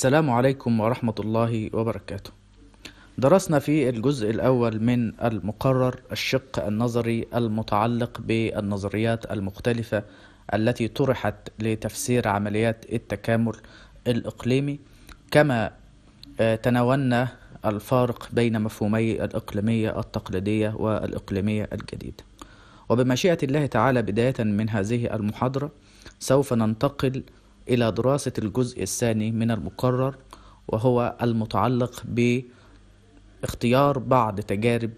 السلام عليكم ورحمة الله وبركاته درسنا في الجزء الأول من المقرر الشق النظري المتعلق بالنظريات المختلفة التي طرحت لتفسير عمليات التكامل الإقليمي كما آه، تناولنا الفارق بين مفهومي الإقليمية التقليدية والإقليمية الجديدة وبمشيئة الله تعالى بداية من هذه المحاضرة سوف ننتقل إلى دراسة الجزء الثاني من المقرر وهو المتعلق باختيار بعض تجارب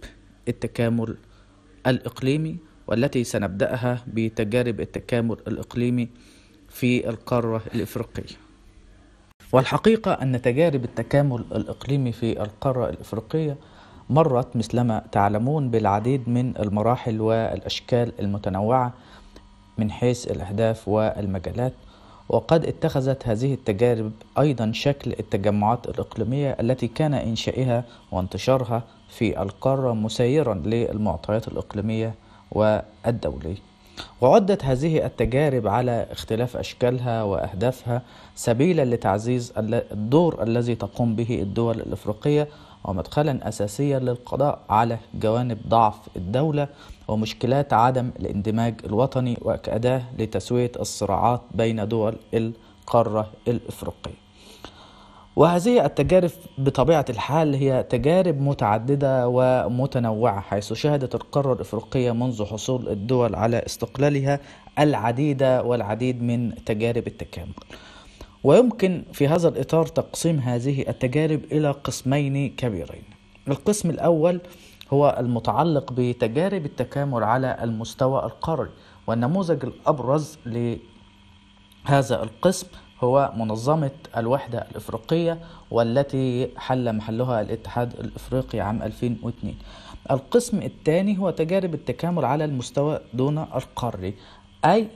التكامل الإقليمي والتي سنبدأها بتجارب التكامل الإقليمي في القارة الإفريقية والحقيقة أن تجارب التكامل الإقليمي في القارة الإفريقية مرت مثلما تعلمون بالعديد من المراحل والأشكال المتنوعة من حيث الأهداف والمجالات وقد اتخذت هذه التجارب أيضا شكل التجمعات الإقليمية التي كان إنشائها وانتشارها في القارة مسيرا للمعطيات الإقليمية والدولية وعدت هذه التجارب على اختلاف أشكالها وأهدافها سبيلا لتعزيز الدور الذي تقوم به الدول الإفريقية ومدخلا أساسيا للقضاء على جوانب ضعف الدولة ومشكلات عدم الاندماج الوطني وكأداة لتسوية الصراعات بين دول القارة الإفريقية وهذه التجارب بطبيعة الحال هي تجارب متعددة ومتنوعة حيث شهدت القارة الإفريقية منذ حصول الدول على استقلالها العديد والعديد من تجارب التكامل ويمكن في هذا الإطار تقسيم هذه التجارب إلى قسمين كبيرين القسم الأول هو المتعلق بتجارب التكامل على المستوى القاري والنموذج الأبرز لهذا القسم هو منظمة الوحدة الإفريقية والتي حل محلها الاتحاد الإفريقي عام 2002 القسم الثاني هو تجارب التكامل على المستوى دون القاري أي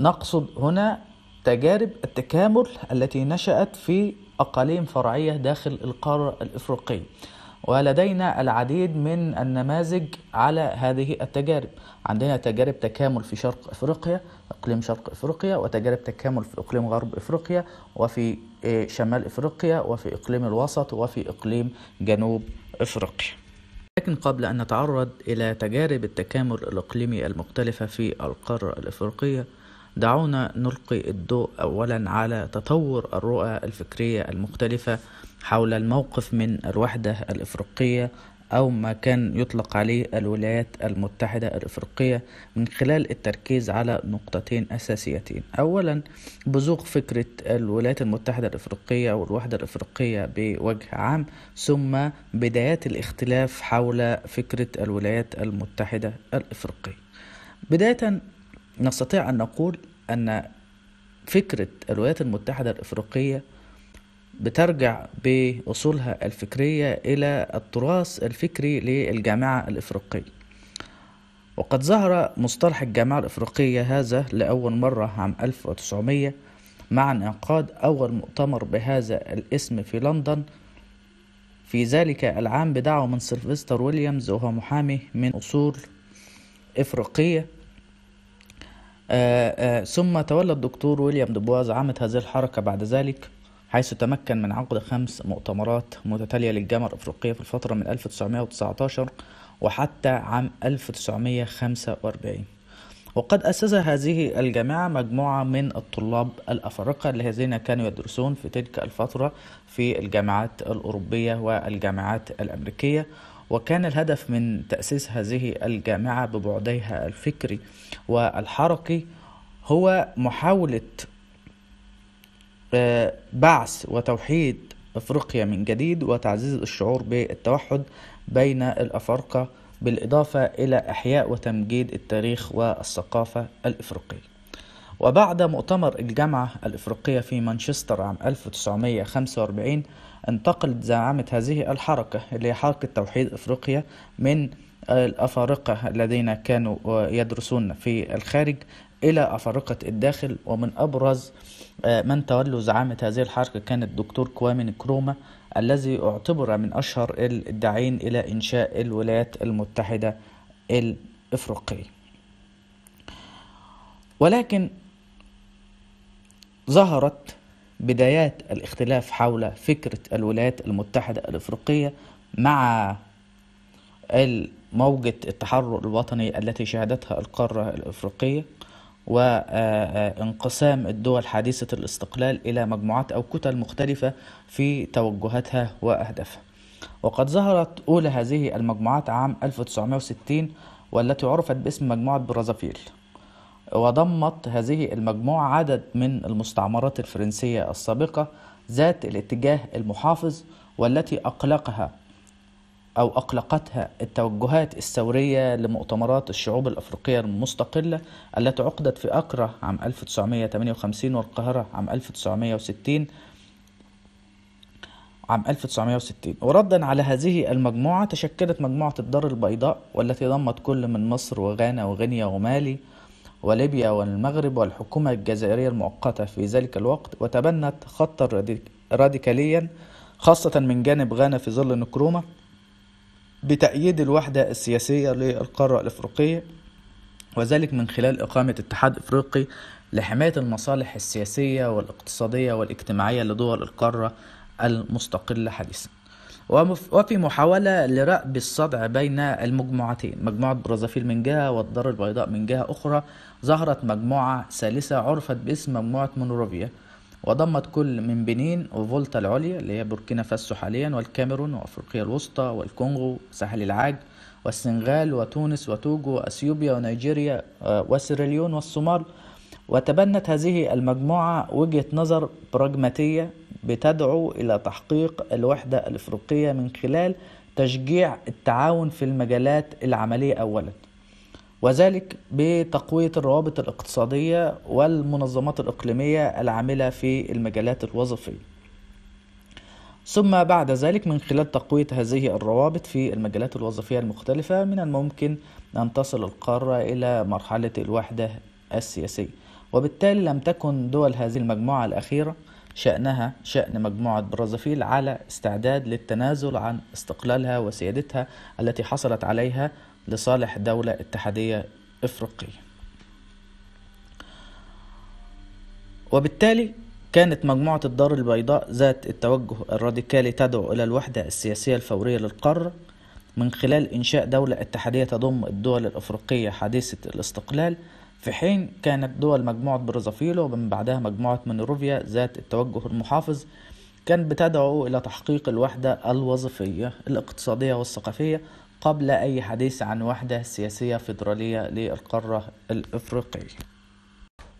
نقصد هنا تجارب التكامل التي نشأت في أقاليم فرعية داخل القارة الإفريقية ولدينا العديد من النماذج على هذه التجارب عندنا تجارب تكامل في شرق افريقيا اقليم شرق افريقيا وتجارب تكامل في اقليم غرب افريقيا وفي إيه، شمال افريقيا وفي اقليم الوسط وفي اقليم جنوب افريقيا لكن قبل ان نتعرض الى تجارب التكامل الاقليمي المختلفه في القاره الافريقيه دعونا نلقي الضوء أولا على تطور الرؤى الفكرية المختلفة حول الموقف من الوحدة الإفريقية أو ما كان يطلق عليه الولايات المتحدة الإفريقية من خلال التركيز على نقطتين أساسيتين أولا بزوغ فكرة الولايات المتحدة الإفريقية أو الوحدة الإفريقية بوجه عام ثم بدايات الاختلاف حول فكرة الولايات المتحدة الإفريقية بداية نستطيع أن نقول أن فكرة الولايات المتحدة الإفريقية بترجع بأصولها الفكرية إلى التراث الفكري للجامعة الإفريقية وقد ظهر مصطلح الجامعة الإفريقية هذا لأول مرة عام 1900 مع انعقاد أول مؤتمر بهذا الاسم في لندن في ذلك العام بدعوة من سيلفستر ويليامز وهو محامي من أصول إفريقية آه، آه، ثم تولى الدكتور ويليام دبواز عامة هذه الحركة بعد ذلك حيث تمكن من عقد خمس مؤتمرات متتالية للجامعة الأفريقية في الفترة من 1919 وحتى عام 1945 وقد أسس هذه الجامعة مجموعة من الطلاب الأفارقة الذين كانوا يدرسون في تلك الفترة في الجامعات الأوروبية والجامعات الأمريكية وكان الهدف من تأسيس هذه الجامعة ببعديها الفكري والحركي هو محاولة آه، بعث وتوحيد افريقيا من جديد وتعزيز الشعور بالتوحد بين الافارقه بالاضافه الى احياء وتمجيد التاريخ والثقافه الافريقيه وبعد مؤتمر الجامعة الإفريقية في مانشستر عام 1945 انتقلت زعامة هذه الحركة اللي هي حركة توحيد إفريقيا من الأفارقة الذين كانوا يدرسون في الخارج إلى أفارقة الداخل ومن أبرز آه، من تولوا زعامة هذه الحركة كان الدكتور كوامي كروما الذي اعتبر من أشهر الداعين إلى إنشاء الولايات المتحدة الإفريقية ولكن ظهرت بدايات الاختلاف حول فكرة الولايات المتحدة الأفريقية مع موجة التحرر الوطني التي شهدتها القارة الأفريقية وانقسام آه، آه، الدول حديثة الاستقلال إلى مجموعات أو كتل مختلفة في توجهاتها وأهدافها وقد ظهرت أولى هذه المجموعات عام 1960 والتي عرفت باسم مجموعة برازافيل وضمت هذه المجموعة عدد من المستعمرات الفرنسية السابقة ذات الاتجاه المحافظ والتي أقلقها أو أقلقتها التوجهات الثورية لمؤتمرات الشعوب الأفريقية المستقلة التي عقدت في أكرة عام 1958 والقاهرة عام 1960 عام 1960 وردا على هذه المجموعة تشكلت مجموعة الدار البيضاء والتي ضمت كل من مصر وغانا وغينيا ومالي وليبيا والمغرب والحكومة الجزائرية المؤقتة في ذلك الوقت وتبنت خطا راديكاليا خاصة من جانب غانا في ظل نكرومة بتأييد الوحدة السياسية للقارة الأفريقية وذلك من خلال إقامة اتحاد أفريقي لحماية المصالح السياسية والاقتصادية والاجتماعية لدول القارة المستقلة حديثاً وفي محاولة لرأب الصدع بين المجموعتين مجموعة برازافيل من جهة والدار البيضاء من جهة أخرى ظهرت مجموعة ثالثة عرفت باسم مجموعة مونروفيا وضمت كل من بنين وفولتا العليا اللي هي بوركينا فاسو حاليا والكاميرون وأفريقيا الوسطى والكونغو ساحل العاج والسنغال وتونس وتوجو وأثيوبيا ونيجيريا آه، وسيراليون والصومال وتبنت هذه المجموعة وجهة نظر براجماتية بتدعو إلى تحقيق الوحدة الإفريقية من خلال تشجيع التعاون في المجالات العملية أولا وذلك بتقوية الروابط الاقتصادية والمنظمات الإقليمية العاملة في المجالات الوظيفية ثم بعد ذلك من خلال تقوية هذه الروابط في المجالات الوظيفية المختلفة من الممكن أن تصل القارة إلى مرحلة الوحدة السياسية وبالتالي لم تكن دول هذه المجموعة الأخيرة شأنها شأن مجموعة برازفيل على استعداد للتنازل عن استقلالها وسيادتها التي حصلت عليها لصالح دولة اتحادية إفريقية. وبالتالي كانت مجموعة الدار البيضاء ذات التوجه الراديكالي تدعو إلى الوحدة السياسية الفورية للقارة من خلال إنشاء دولة اتحادية تضم الدول الأفريقية حديثة الاستقلال في حين كانت دول مجموعة برزافيلو ومن بعدها مجموعة منروفيا ذات التوجه المحافظ كانت بتدعو إلى تحقيق الوحدة الوظيفية الاقتصادية والثقافية قبل أي حديث عن وحدة سياسية فيدرالية للقارة الإفريقية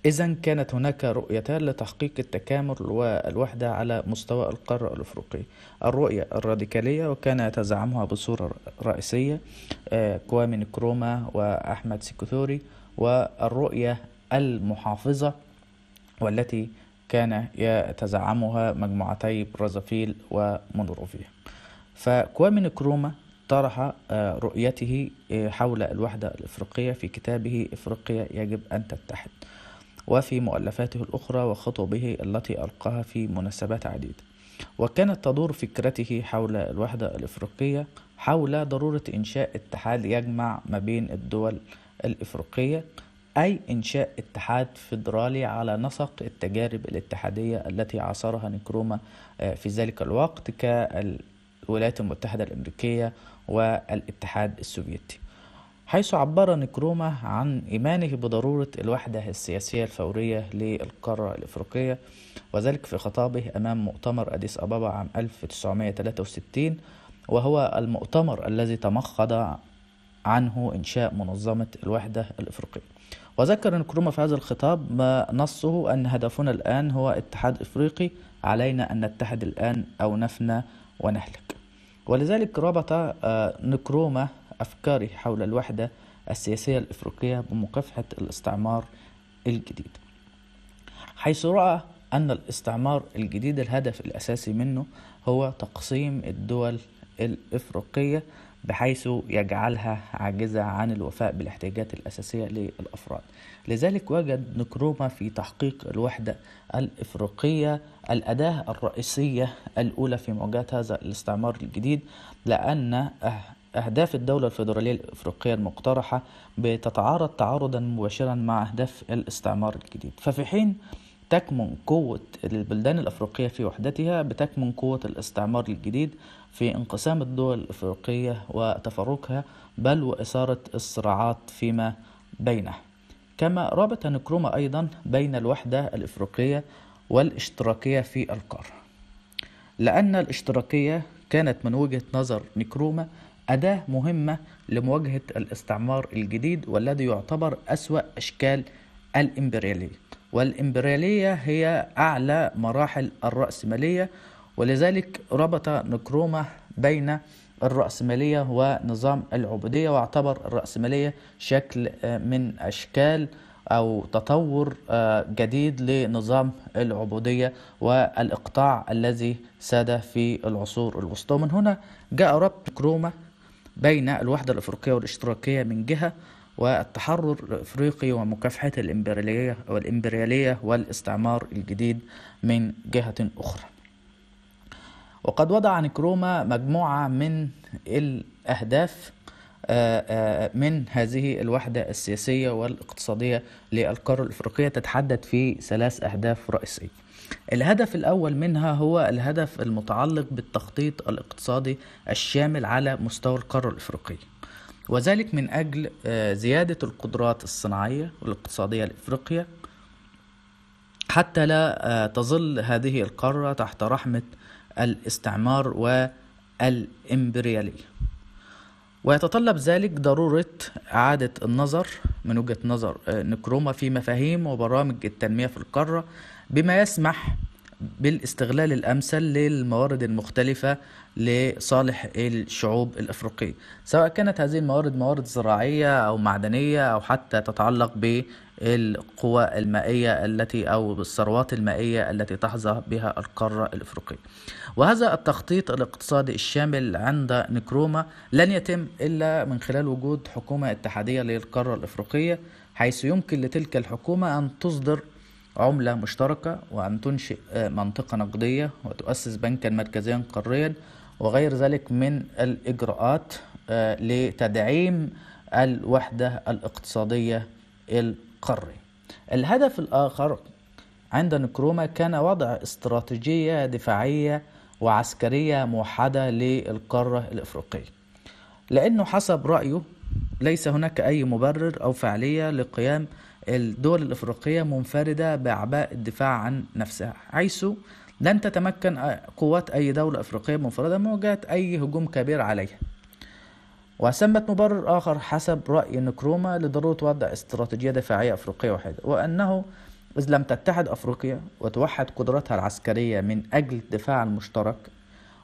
إذا كانت هناك رؤيتان لتحقيق التكامل والوحدة على مستوى القارة الأفريقية الرؤية الراديكالية وكان يتزعمها بصورة رئيسية آه، كوامي نكروما وأحمد سيكوثوري والرؤية المحافظة والتي كان يتزعمها مجموعتي برازافيل ومونروفيا فكوامي كروما طرح آه، رؤيته آه، حول الوحدة الإفريقية في كتابه إفريقيا يجب أن تتحد وفي مؤلفاته الأخرى وخطبه التي ألقاها في مناسبات عديدة وكانت تدور فكرته حول الوحدة الإفريقية حول ضرورة إنشاء اتحاد يجمع ما بين الدول الإفريقية أي إنشاء اتحاد فيدرالي على نسق التجارب الاتحادية التي عاصرها نكروما آه، في ذلك الوقت كالولايات المتحدة الأمريكية والاتحاد السوفيتي حيث عبر نكروما عن إيمانه بضرورة الوحدة السياسية الفورية للقارة الإفريقية وذلك في خطابه أمام مؤتمر أديس أبابا عام 1963 وهو المؤتمر الذي تمخض عنه إنشاء منظمة الوحدة الإفريقية وذكر نكروما في هذا الخطاب ما نصه أن هدفنا الآن هو اتحاد إفريقي علينا أن نتحد الآن أو نفنى ونهلك ولذلك ربط آه، نكروما أفكاره حول الوحدة السياسية الإفريقية بمكافحة الاستعمار الجديد حيث رأى أن الاستعمار الجديد الهدف الأساسي منه هو تقسيم الدول الإفريقية بحيث يجعلها عاجزة عن الوفاء بالاحتياجات الأساسية للأفراد لذلك وجد نكروما في تحقيق الوحدة الإفريقية الأداة الرئيسية الأولى في مواجهة هذا الاستعمار الجديد لأن أه-، أهداف الدولة الفيدرالية الإفريقية المقترحة بتتعارض تعارضا مباشرا مع أهداف الاستعمار الجديد ففي حين تكمن قوة البلدان الأفريقية في وحدتها بتكمن قوة الاستعمار الجديد في انقسام الدول الأفريقية وتفرقها بل وإثارة الصراعات فيما بينها كما رابط نكروما أيضا بين الوحدة الأفريقية والاشتراكية في القارة لأن الاشتراكية كانت من وجهة نظر نكروما أداة مهمة لمواجهة الاستعمار الجديد والذي يعتبر أسوأ أشكال الإمبريالية والإمبريالية هي أعلى مراحل الرأسمالية ولذلك ربط نكرومة بين الرأسمالية ونظام العبودية واعتبر الرأسمالية شكل آه، من أشكال أو تطور آه، جديد لنظام العبودية والإقطاع الذي ساد في العصور الوسطى ومن هنا جاء ربط كروما بين الوحدة الأفريقية والاشتراكية من جهة والتحرر الافريقي ومكافحه الامبرياليه والامبرياليه والاستعمار الجديد من جهه اخرى وقد وضع نكروما مجموعه من الاهداف آه، آه، من هذه الوحدة السياسية والاقتصادية للقارة الأفريقية تتحدد في ثلاث أهداف رئيسية الهدف الأول منها هو الهدف المتعلق بالتخطيط الاقتصادي الشامل على مستوى القارة الأفريقية وذلك من أجل آه، زيادة القدرات الصناعية والاقتصادية لإفريقيا حتى لا آه، تظل هذه القارة تحت رحمة الاستعمار والإمبريالية ويتطلب ذلك ضرورة إعادة النظر من وجهة نظر آه، نكروما في مفاهيم وبرامج التنمية في القارة بما يسمح بالاستغلال الامثل للموارد المختلفه لصالح الشعوب الافريقيه سواء كانت هذه الموارد موارد زراعيه او معدنيه او حتى تتعلق بالقوى المائيه التي او الثروات المائيه التي تحظى بها القاره الافريقيه وهذا التخطيط الاقتصادي الشامل عند نكروما لن يتم الا من خلال وجود حكومه اتحاديه للقاره الافريقيه حيث يمكن لتلك الحكومه ان تصدر عملة مشتركة وأن تنشئ منطقة نقدية وتؤسس بنكا مركزيا قاريا وغير ذلك من الإجراءات آه، لتدعيم الوحدة الاقتصادية القارية الهدف الآخر عند نكروما كان وضع استراتيجية دفاعية وعسكرية موحدة للقارة الإفريقية لأنه حسب رأيه ليس هناك أي مبرر أو فعلية لقيام الدول الإفريقية منفردة بأعباء الدفاع عن نفسها حيث لن تتمكن قوات أي دولة إفريقية منفردة من مواجهة أي هجوم كبير عليها وسمت مبرر آخر حسب رأي نكروما لضرورة وضع استراتيجية دفاعية أفريقية واحدة وأنه إذ لم تتحد أفريقيا وتوحد قدراتها العسكرية من أجل الدفاع المشترك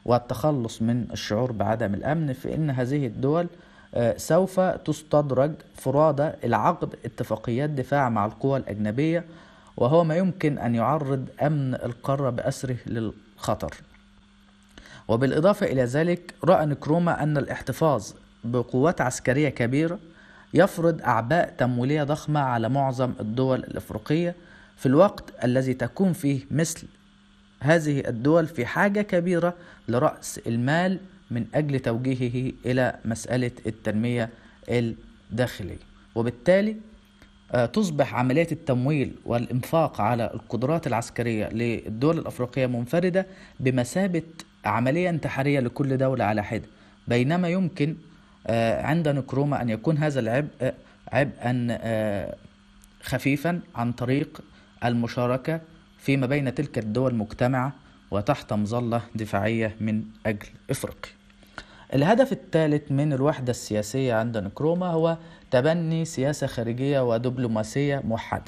والتخلص من الشعور بعدم الأمن فإن هذه الدول آه، سوف تستدرج فرادى العقد اتفاقيات دفاع مع القوى الأجنبية وهو ما يمكن أن يعرض أمن القارة بأسره للخطر وبالإضافة إلى ذلك رأى نكروما أن الاحتفاظ بقوات عسكرية كبيرة يفرض أعباء تمويلية ضخمة على معظم الدول الأفريقية في الوقت الذي تكون فيه مثل هذه الدول في حاجة كبيرة لرأس المال من أجل توجيهه إلى مسألة التنمية الداخلية وبالتالي آه، تصبح عملية التمويل والإنفاق على القدرات العسكرية للدول الأفريقية منفردة بمثابة عملية انتحارية لكل دولة على حدة بينما يمكن آه، عند نكروما أن يكون هذا العبء عبئا آه، خفيفا عن طريق المشاركة فيما بين تلك الدول مجتمعة وتحت مظلة دفاعية من أجل إفريقيا الهدف الثالث من الوحدة السياسية عند نكروما هو تبني سياسة خارجية ودبلوماسية موحدة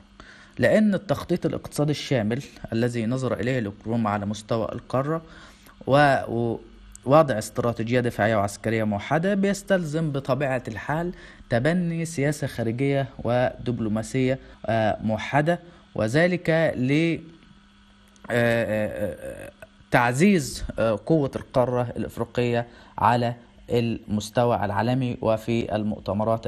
لأن التخطيط الاقتصادي الشامل الذي نظر إليه نكروما على مستوى القارة ووضع استراتيجية دفاعية وعسكرية موحدة بيستلزم بطبيعة الحال تبني سياسة خارجية ودبلوماسية آه، موحدة وذلك ل آه، آه، تعزيز آه، قوة القارة الأفريقية على المستوى العالمي وفي المؤتمرات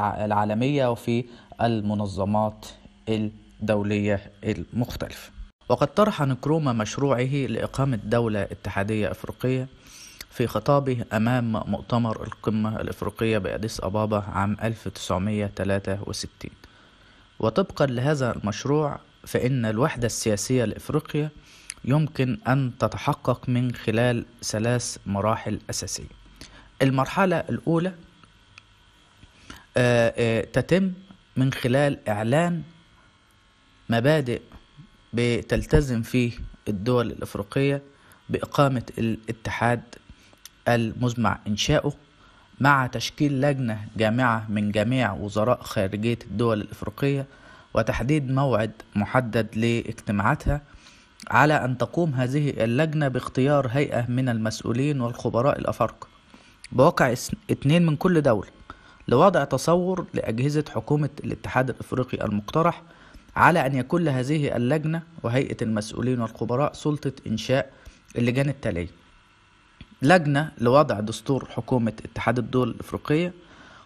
العالمية وفي المنظمات الدولية المختلفة وقد طرح نكروما مشروعه لإقامة دولة اتحادية أفريقية في خطابه أمام مؤتمر القمة الأفريقية بأديس أبابا عام 1963 وطبقا لهذا المشروع فإن الوحدة السياسية لإفريقيا يمكن أن تتحقق من خلال ثلاث مراحل أساسية المرحلة الأولى آه، آه، تتم من خلال إعلان مبادئ بتلتزم فيه الدول الأفريقية بإقامة الاتحاد المزمع إنشاؤه مع تشكيل لجنة جامعة من جميع وزراء خارجية الدول الأفريقية وتحديد موعد محدد لاجتماعاتها على أن تقوم هذه اللجنة باختيار هيئة من المسؤولين والخبراء الأفارقة بواقع اثنين من كل دولة لوضع تصور لأجهزة حكومة الاتحاد الأفريقي المقترح على أن يكون لهذه اللجنة وهيئة المسؤولين والخبراء سلطة إنشاء اللجان التالية لجنة لوضع دستور حكومة اتحاد الدول الأفريقية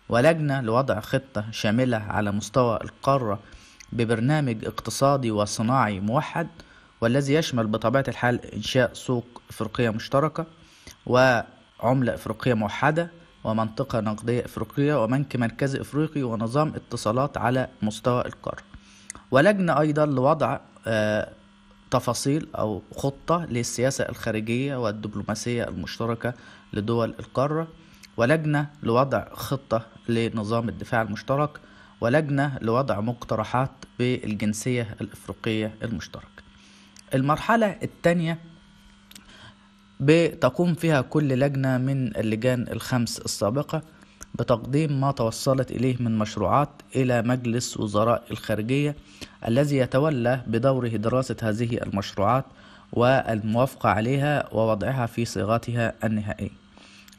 ولجنة لوضع خطة شاملة على مستوى القارة ببرنامج اقتصادي وصناعي موحد والذي يشمل بطبيعة الحال إنشاء سوق إفريقية مشتركة وعملة إفريقية موحدة ومنطقة نقدية إفريقية وبنك مركزي إفريقي ونظام اتصالات على مستوى القارة ولجنة أيضا لوضع آه، تفاصيل أو خطة للسياسة الخارجية والدبلوماسية المشتركة لدول القارة ولجنة لوضع خطة لنظام الدفاع المشترك ولجنة لوضع مقترحات بالجنسية الإفريقية المشتركة المرحلة الثانية بتقوم فيها كل لجنة من اللجان الخمس السابقة بتقديم ما توصلت إليه من مشروعات إلى مجلس وزراء الخارجية الذي يتولى بدوره دراسة هذه المشروعات والموافقة عليها ووضعها في صيغتها النهائية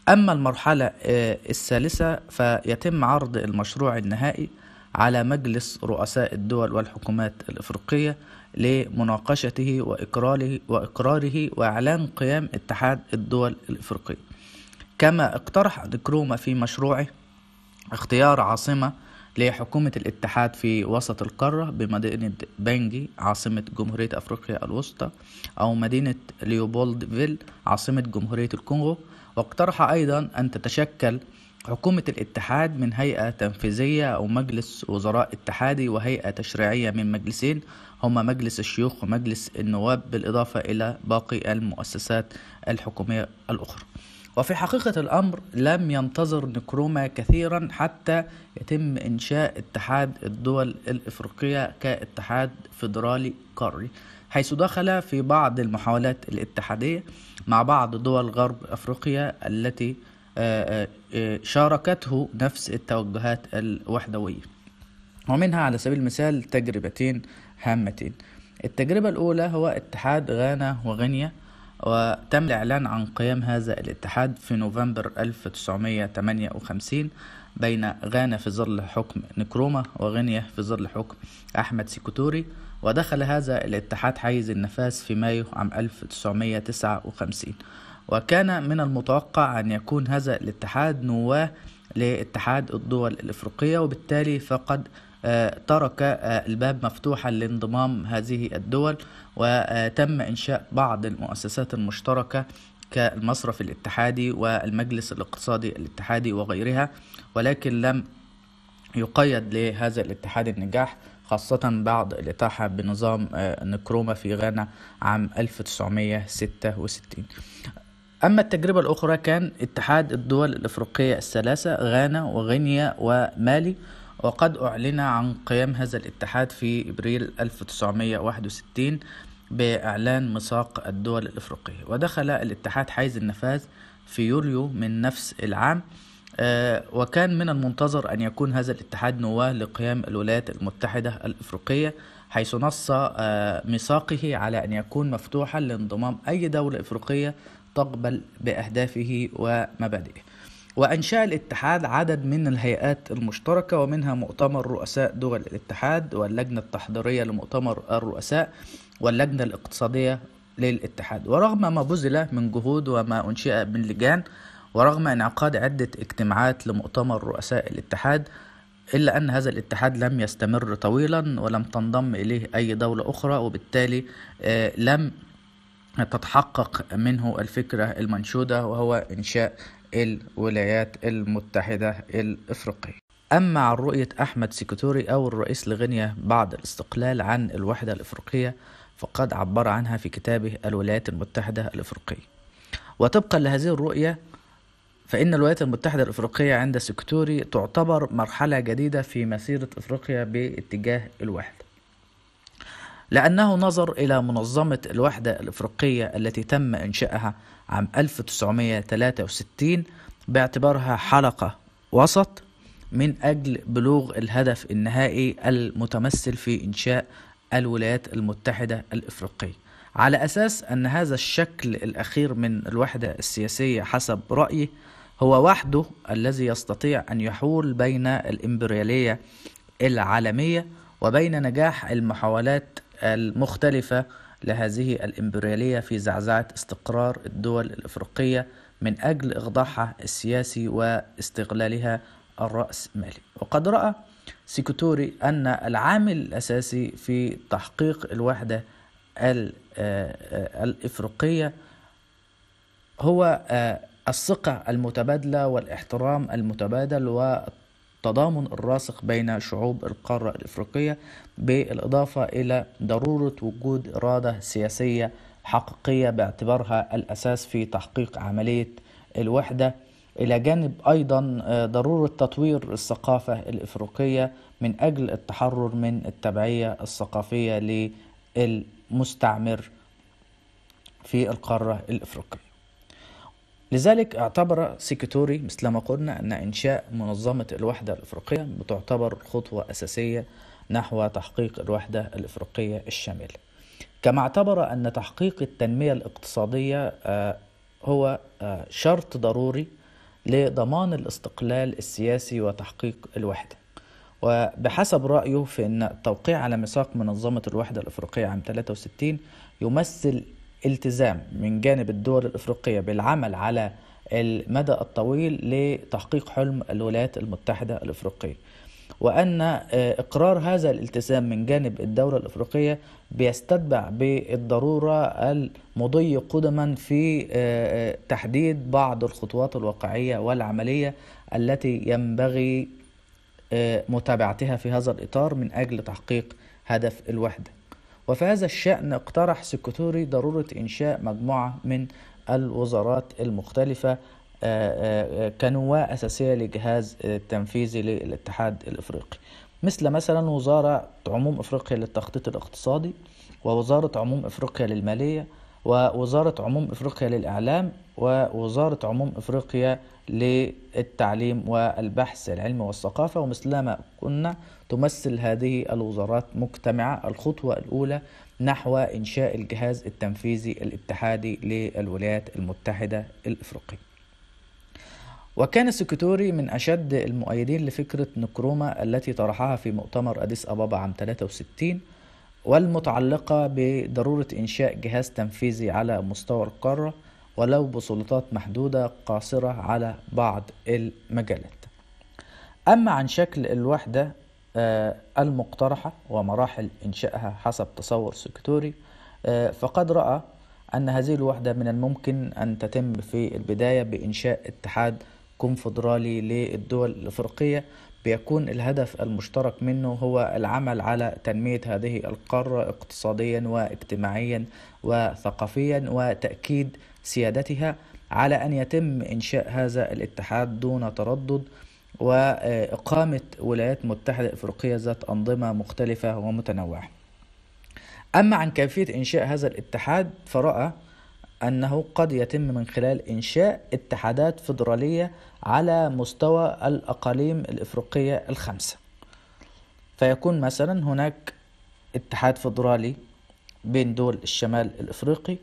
أما المرحلة آه، الثالثة فيتم عرض المشروع النهائي على مجلس رؤساء الدول والحكومات الإفريقية لمناقشته وإقراره, وإقراره وإعلان قيام اتحاد الدول الإفريقية كما اقترح دكروما في مشروعه اختيار عاصمة لحكومة الاتحاد في وسط القارة بمدينة بنجي عاصمة جمهورية أفريقيا الوسطى أو مدينة ليوبولدفيل عاصمة جمهورية الكونغو واقترح أيضا أن تتشكل حكومة الاتحاد من هيئة تنفيذية أو مجلس وزراء اتحادي وهيئة تشريعية من مجلسين هما مجلس الشيوخ ومجلس النواب بالإضافة إلى باقي المؤسسات الحكومية الأخرى وفي حقيقة الأمر لم ينتظر نكروما كثيرا حتى يتم إنشاء اتحاد الدول الإفريقية كاتحاد فيدرالي قاري حيث دخل في بعض المحاولات الاتحادية مع بعض دول غرب أفريقيا التي آه، آه، آه، شاركته نفس التوجهات الوحدوية ومنها على سبيل المثال تجربتين هامتين التجربة الأولى هو اتحاد غانا وغينيا وتم الإعلان عن قيام هذا الاتحاد في نوفمبر 1958 بين غانا في ظل حكم نكروما وغينيا في ظل حكم أحمد سيكوتوري ودخل هذا الاتحاد حيز النفاذ في مايو عام 1959 وكان من المتوقع أن يكون هذا الاتحاد نواة لاتحاد الدول الإفريقية وبالتالي فقد آه، ترك آه، الباب مفتوحا لانضمام هذه الدول وتم إنشاء بعض المؤسسات المشتركة كالمصرف الاتحادي والمجلس الاقتصادي الاتحادي وغيرها ولكن لم يقيد لهذا الاتحاد النجاح خاصة بعد الإتاحة بنظام آه، نكروما في غانا عام 1966 أما التجربة الأخرى كان اتحاد الدول الأفريقية الثلاثة غانا وغينيا ومالي وقد أعلن عن قيام هذا الاتحاد في إبريل 1961 بإعلان ميثاق الدول الأفريقية ودخل الاتحاد حيز النفاذ في يوليو من نفس العام آه، وكان من المنتظر أن يكون هذا الاتحاد نواة لقيام الولايات المتحدة الأفريقية حيث نص آه، ميثاقه على أن يكون مفتوحا لانضمام أي دولة أفريقية تقبل بأهدافه ومبادئه وأنشأ الاتحاد عدد من الهيئات المشتركة ومنها مؤتمر رؤساء دول الاتحاد واللجنة التحضيرية لمؤتمر الرؤساء واللجنة الاقتصادية للاتحاد ورغم ما بذل من جهود وما أنشئ من لجان ورغم انعقاد عدة اجتماعات لمؤتمر رؤساء الاتحاد إلا أن هذا الاتحاد لم يستمر طويلا ولم تنضم إليه أي دولة أخرى وبالتالي آه، لم تتحقق منه الفكرة المنشودة وهو إنشاء الولايات المتحدة الإفريقية أما عن رؤية أحمد سيكوتوري أو الرئيس لغينيا بعد الاستقلال عن الوحدة الإفريقية فقد عبر عنها في كتابه الولايات المتحدة الإفريقية وطبقا لهذه الرؤية فإن الولايات المتحدة الإفريقية عند سيكوتوري تعتبر مرحلة جديدة في مسيرة إفريقيا باتجاه الوحدة لأنه نظر إلى منظمة الوحدة الإفريقية التي تم إنشائها عام 1963 باعتبارها حلقة وسط من أجل بلوغ الهدف النهائي المتمثل في إنشاء الولايات المتحدة الإفريقية على أساس أن هذا الشكل الأخير من الوحدة السياسية حسب رأيه هو وحده الذي يستطيع أن يحول بين الإمبريالية العالمية وبين نجاح المحاولات المختلفة لهذه الإمبريالية في زعزعة استقرار الدول الإفريقية من أجل إغضاحها السياسي واستغلالها الرأسمالي وقد رأى سيكوتوري أن العامل الأساسي في تحقيق الوحدة آه، الإفريقية هو آه، الثقة المتبادلة والاحترام المتبادل التضامن الراسخ بين شعوب القارة الإفريقية بالإضافة إلى ضرورة وجود إرادة سياسية حقيقية باعتبارها الأساس في تحقيق عملية الوحدة إلى جانب أيضا آه، ضرورة تطوير الثقافة الإفريقية من أجل التحرر من التبعية الثقافية للمستعمر في القارة الإفريقية لذلك اعتبر سيكتوري مثل ما قلنا أن إنشاء منظمة الوحدة الأفريقية بتعتبر خطوة أساسية نحو تحقيق الوحدة الأفريقية الشاملة كما اعتبر أن تحقيق التنمية الاقتصادية آه، هو آه، شرط ضروري لضمان الاستقلال السياسي وتحقيق الوحدة وبحسب رأيه فإن التوقيع على ميثاق منظمة الوحدة الأفريقية عام 63 يمثل التزام من جانب الدول الافريقيه بالعمل على المدى الطويل لتحقيق حلم الولايات المتحده الافريقيه وان آه، اقرار هذا الالتزام من جانب الدوله الافريقيه بيستتبع بالضروره المضي قدما في آه، آه، تحديد بعض الخطوات الواقعيه والعمليه التي ينبغي متابعتها في هذا الاطار من اجل تحقيق هدف الوحده وفي هذا الشأن اقترح سكوتوري ضرورة إنشاء مجموعة من الوزارات المختلفة آه، آه، آه، كنواة أساسية لجهاز التنفيذي للاتحاد الإفريقي مثل مثلا وزارة عموم أفريقيا للتخطيط الاقتصادي ووزارة عموم أفريقيا للمالية ووزارة عموم أفريقيا للإعلام ووزارة عموم أفريقيا للتعليم والبحث العلمي والثقافة ومثلما قلنا تمثل هذه الوزارات مجتمعة الخطوة الأولى نحو إنشاء الجهاز التنفيذي الاتحادي للولايات المتحدة الإفريقية وكان سكتوري من أشد المؤيدين لفكرة نكروما التي طرحها في مؤتمر أديس أبابا عام 63 والمتعلقة بضرورة إنشاء جهاز تنفيذي على مستوى القارة ولو بسلطات محدودة قاصرة على بعض المجالات أما عن شكل الوحدة آه، المقترحة ومراحل إنشائها حسب تصور سكتوري آه، فقد رأى أن هذه الوحدة من الممكن أن تتم في البداية بإنشاء اتحاد كونفدرالي للدول الأفريقية بيكون الهدف المشترك منه هو العمل على تنمية هذه القارة اقتصاديا واجتماعيا وثقافيا وتأكيد سيادتها على أن يتم إنشاء هذا الاتحاد دون تردد وإقامة ولايات متحدة إفريقية ذات أنظمة مختلفة ومتنوعة أما عن كيفية إنشاء هذا الاتحاد فرأى أنه قد يتم من خلال إنشاء اتحادات فيدرالية على مستوى الأقاليم الإفريقية الخمسة فيكون مثلا هناك اتحاد فيدرالي بين دول الشمال الإفريقي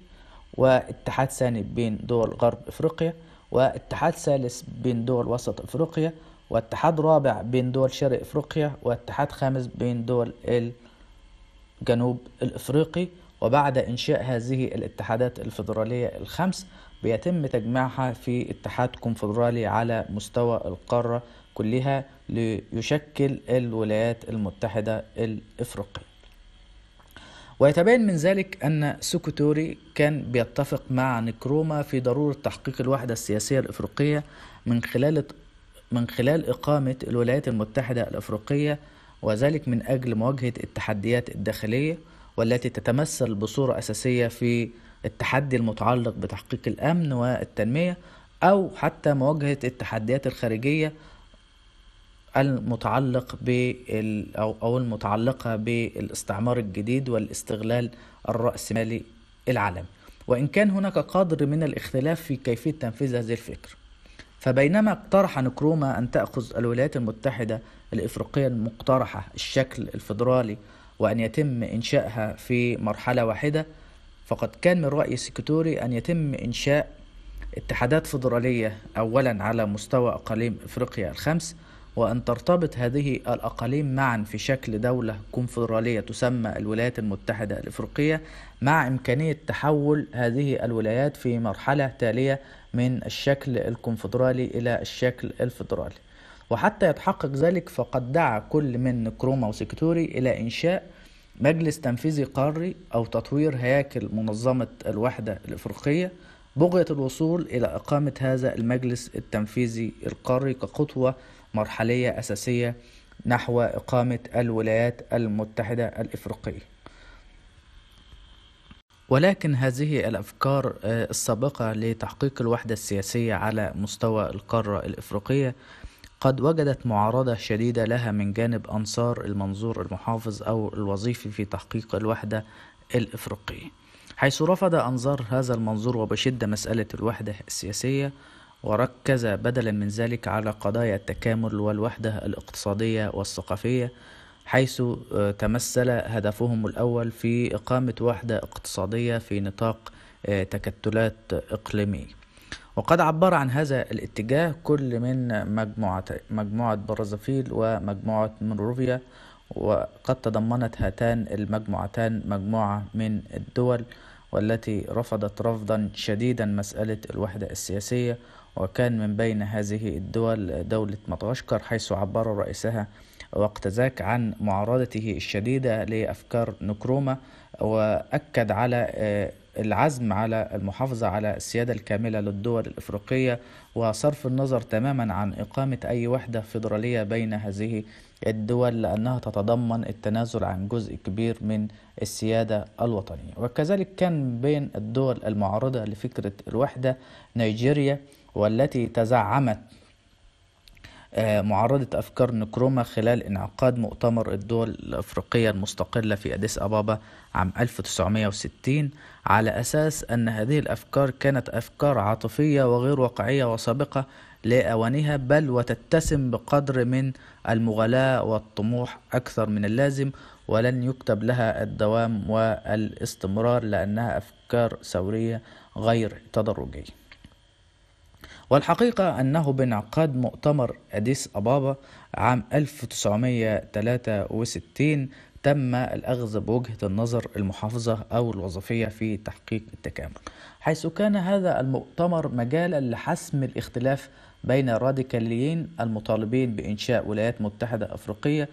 واتحاد ثاني بين دول غرب افريقيا واتحاد ثالث بين دول وسط افريقيا واتحاد رابع بين دول شرق افريقيا واتحاد خامس بين دول الجنوب الافريقي وبعد انشاء هذه الاتحادات الفيدراليه الخمس بيتم تجميعها في اتحاد كونفدرالي على مستوى القاره كلها ليشكل الولايات المتحده الافريقيه ويتبين من ذلك أن سوكوتوري كان بيتفق مع نكروما في ضرورة تحقيق الوحدة السياسية الأفريقية من خلال من خلال إقامة الولايات المتحدة الأفريقية وذلك من أجل مواجهة التحديات الداخلية والتي تتمثل بصورة أساسية في التحدي المتعلق بتحقيق الأمن والتنمية أو حتى مواجهة التحديات الخارجية المتعلق بال أو أو المتعلقة بالاستعمار الجديد والاستغلال الرأسمالي العالمي وإن كان هناك قدر من الاختلاف في كيفية تنفيذ هذه الفكرة فبينما اقترح نكروما أن تأخذ الولايات المتحدة الإفريقية المقترحة الشكل الفيدرالي وأن يتم إنشائها في مرحلة واحدة فقد كان من رأي سيكتوري أن يتم إنشاء اتحادات فيدرالية أولا على مستوى أقاليم إفريقيا الخمس وأن ترتبط هذه الأقاليم معا في شكل دولة كونفدرالية تسمى الولايات المتحدة الإفريقية مع إمكانية تحول هذه الولايات في مرحلة تالية من الشكل الكونفدرالي إلى الشكل الفدرالي وحتى يتحقق ذلك فقد دعا كل من كروما وسكتوري إلى إنشاء مجلس تنفيذي قاري أو تطوير هياكل منظمة الوحدة الإفريقية بغية الوصول إلى إقامة هذا المجلس التنفيذي القاري كخطوة مرحلية أساسية نحو إقامة الولايات المتحدة الإفريقية ولكن هذه الأفكار آه، السابقة لتحقيق الوحدة السياسية على مستوى القارة الإفريقية قد وجدت معارضة شديدة لها من جانب أنصار المنظور المحافظ أو الوظيفي في تحقيق الوحدة الإفريقية حيث رفض أنظار هذا المنظور وبشدة مسألة الوحدة السياسية وركز بدلا من ذلك على قضايا التكامل والوحدة الاقتصادية والثقافية حيث آه، تمثل هدفهم الأول في إقامة وحدة اقتصادية في نطاق آه، تكتلات إقليمية وقد عبر عن هذا الاتجاه كل من مجموعة, مجموعة برازيل ومجموعة منروفيا وقد تضمنت هاتان المجموعتان مجموعة من الدول والتي رفضت رفضا شديدا مسألة الوحدة السياسية وكان من بين هذه الدول دولة مدغشقر حيث عبر رئيسها وقت ذاك عن معارضته الشديدة لأفكار نكرومة وأكد على آه، العزم على المحافظة على السيادة الكاملة للدول الإفريقية وصرف النظر تماما عن إقامة أي وحدة فيدرالية بين هذه الدول لأنها تتضمن التنازل عن جزء كبير من السيادة الوطنية وكذلك كان بين الدول المعارضة لفكرة الوحدة نيجيريا والتي تزعمت آه، معارضة أفكار نكروما خلال انعقاد مؤتمر الدول الأفريقية المستقلة في أديس أبابا عام 1960 على أساس أن هذه الأفكار كانت أفكار عاطفية وغير واقعية وسابقة لأوانها بل وتتسم بقدر من المغالاة والطموح أكثر من اللازم ولن يكتب لها الدوام والاستمرار لأنها أفكار ثورية غير تدرجية والحقيقة أنه بانعقاد مؤتمر أديس أبابا عام 1963 تم الأخذ بوجهة النظر المحافظة أو الوظيفية في تحقيق التكامل حيث كان هذا المؤتمر مجالا لحسم الاختلاف بين الراديكاليين المطالبين بإنشاء ولايات متحدة أفريقية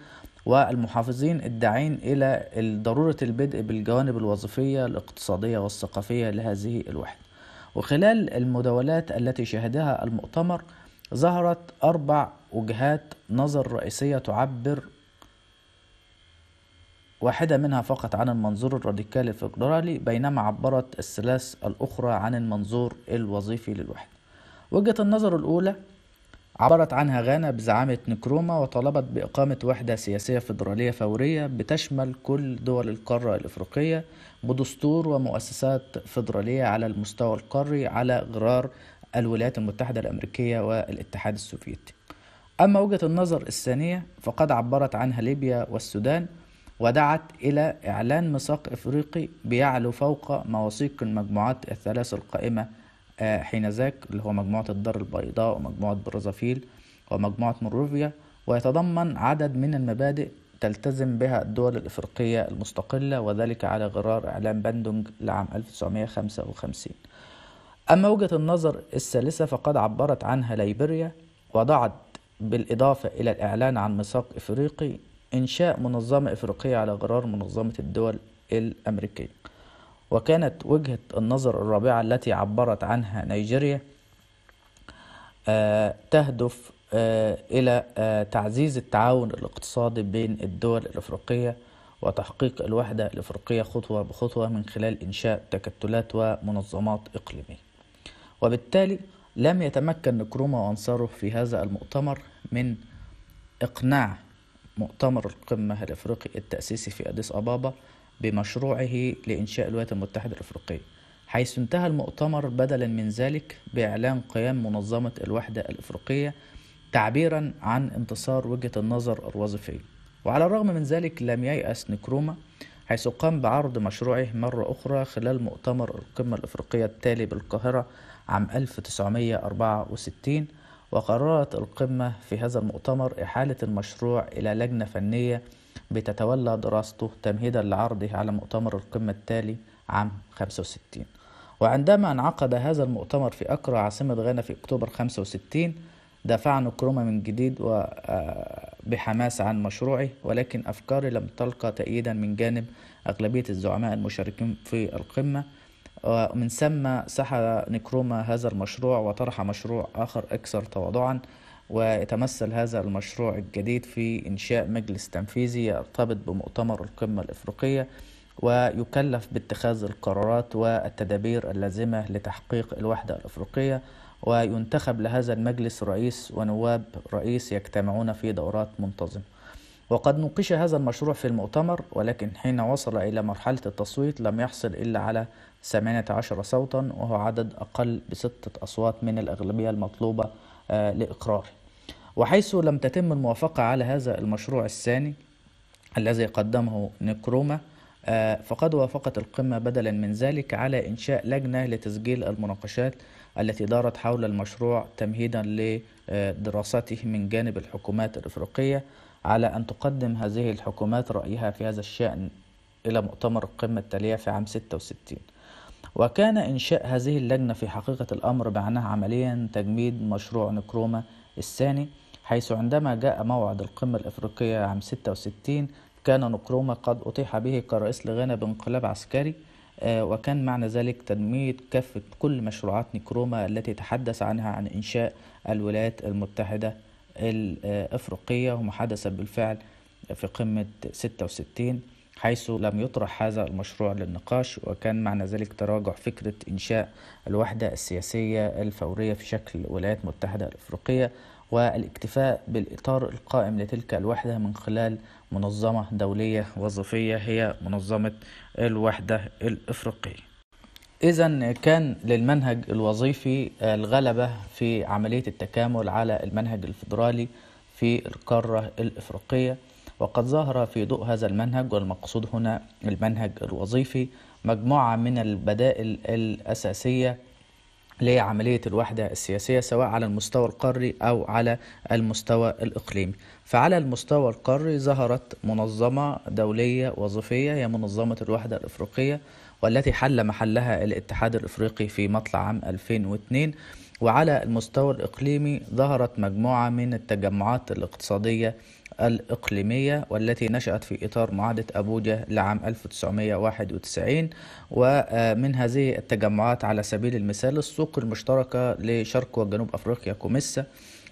والمحافظين الداعين إلى ضرورة البدء بالجوانب الوظيفية الاقتصادية والثقافية لهذه الوحدة وخلال المداولات التي شهدها المؤتمر ظهرت أربع وجهات نظر رئيسية تعبر واحدة منها فقط عن المنظور الراديكالي الفيدرالي بينما عبرت الثلاث الأخرى عن المنظور الوظيفي للوحدة وجهة النظر الأولى عبرت عنها غانا بزعامة نكروما وطلبت بإقامة وحدة سياسية فيدرالية فورية بتشمل كل دول القارة الإفريقية بدستور ومؤسسات فيدرالية على المستوى القاري على غرار الولايات المتحدة الأمريكية والاتحاد السوفيتي أما وجهة النظر الثانية فقد عبرت عنها ليبيا والسودان ودعت إلى إعلان ميثاق إفريقي بيعلو فوق مواثيق المجموعات الثلاث القائمة آه، حين ذاك اللي هو مجموعة الدار البيضاء ومجموعة برازافيل ومجموعة مروفيا ويتضمن عدد من المبادئ تلتزم بها الدول الإفريقية المستقلة وذلك على غرار إعلان بندونج لعام 1955 أما وجهة النظر الثالثة فقد عبرت عنها ليبيريا وضعت بالإضافة إلى الإعلان عن ميثاق إفريقي إنشاء منظمة إفريقية على غرار منظمة الدول الأمريكية وكانت وجهة النظر الرابعة التي عبرت عنها نيجيريا آه، تهدف آه، إلى آه، تعزيز التعاون الاقتصادي بين الدول الأفريقية وتحقيق الوحدة الأفريقية خطوة بخطوة من خلال إنشاء تكتلات ومنظمات إقليمية وبالتالي لم يتمكن نكروما وأنصاره في هذا المؤتمر من إقناع مؤتمر القمة الأفريقي التأسيسي في أديس أبابا بمشروعه لإنشاء الولايات المتحدة الأفريقية حيث انتهى المؤتمر بدلا من ذلك بإعلان قيام منظمة الوحدة الأفريقية تعبيرا عن انتصار وجهة النظر الوظيفية وعلى الرغم من ذلك لم ييأس نكروما حيث قام بعرض مشروعه مرة أخرى خلال مؤتمر القمة الأفريقية التالي بالقاهرة عام 1964 وقررت القمة في هذا المؤتمر إحالة المشروع إلى لجنة فنية بتتولى دراسته تمهيدا لعرضه على مؤتمر القمة التالي عام 65 وعندما انعقد هذا المؤتمر في أكرا عاصمة غانا في أكتوبر 65 دفع نكروما من جديد وبحماس آه، عن مشروعه ولكن أفكاره لم تلقى تأييدا من جانب أغلبية الزعماء المشاركين في القمة ومن ثم سحر نكروما هذا المشروع وطرح مشروع آخر أكثر تواضعا ويتمثل هذا المشروع الجديد في إنشاء مجلس تنفيذي يرتبط بمؤتمر القمة الإفريقية ويكلف باتخاذ القرارات والتدابير اللازمة لتحقيق الوحدة الإفريقية وينتخب لهذا المجلس رئيس ونواب رئيس يجتمعون في دورات منتظمة وقد نوقش هذا المشروع في المؤتمر ولكن حين وصل إلى مرحلة التصويت لم يحصل إلا على 18 صوتا وهو عدد أقل بستة أصوات من الأغلبية المطلوبة آه، لإقراره وحيث لم تتم الموافقة على هذا المشروع الثاني الذي قدمه نكروما آه، فقد وافقت القمة بدلا من ذلك على إنشاء لجنة لتسجيل المناقشات التي دارت حول المشروع تمهيدا لدراسته من جانب الحكومات الإفريقية على أن تقدم هذه الحكومات رأيها في هذا الشأن إلى مؤتمر القمة التالية في عام 66 وكان إنشاء هذه اللجنة في حقيقة الأمر معناه عمليا تجميد مشروع نكروما الثاني حيث عندما جاء موعد القمة الأفريقية عام 66 كان نكروما قد أطيح به كرئيس لغانا بانقلاب عسكري آه، وكان معنى ذلك تنمية كافة كل مشروعات نكروما التي تحدث عنها عن إنشاء الولايات المتحدة الأفريقية آه، ومحادثة بالفعل في قمة 66 حيث لم يطرح هذا المشروع للنقاش وكان معنى ذلك تراجع فكرة إنشاء الوحدة السياسية الفورية في شكل الولايات المتحدة الأفريقية والاكتفاء بالإطار القائم لتلك الوحدة من خلال منظمة دولية وظيفية هي منظمة الوحدة الإفريقية إذا كان للمنهج الوظيفي الغلبة في عملية التكامل على المنهج الفيدرالي في القارة الإفريقية وقد ظهر في ضوء هذا المنهج والمقصود هنا المنهج الوظيفي مجموعة من البدائل الأساسية لعملية الوحدة السياسية سواء على المستوى القاري أو على المستوى الإقليمي فعلى المستوى القاري ظهرت منظمة دولية وظيفية هي منظمة الوحدة الإفريقية والتي حل محلها الاتحاد الإفريقي في مطلع عام 2002 وعلى المستوى الإقليمي ظهرت مجموعة من التجمعات الاقتصادية الإقليمية والتي نشأت في إطار معاهدة أبوجة لعام 1991 ومن هذه التجمعات على سبيل المثال السوق المشتركة لشرق وجنوب أفريقيا كوميسا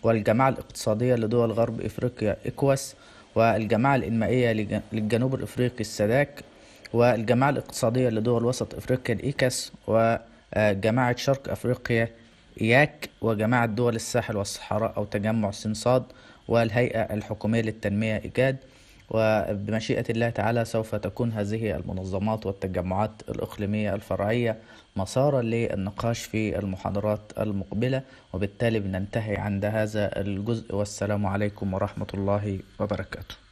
والجماعة الاقتصادية لدول غرب إفريقيا إكواس والجماعة الإنمائية للجنوب الإفريقي السداك والجماعة الاقتصادية لدول وسط أفريقيا الإيكاس وجماعة شرق أفريقيا إياك وجماعة دول الساحل والصحراء أو تجمع سنصاد والهيئة الحكومية للتنمية إيجاد وبمشيئة الله تعالى سوف تكون هذه المنظمات والتجمعات الإقليمية الفرعية مسارا للنقاش في المحاضرات المقبلة وبالتالي بننتهي عند هذا الجزء والسلام عليكم ورحمة الله وبركاته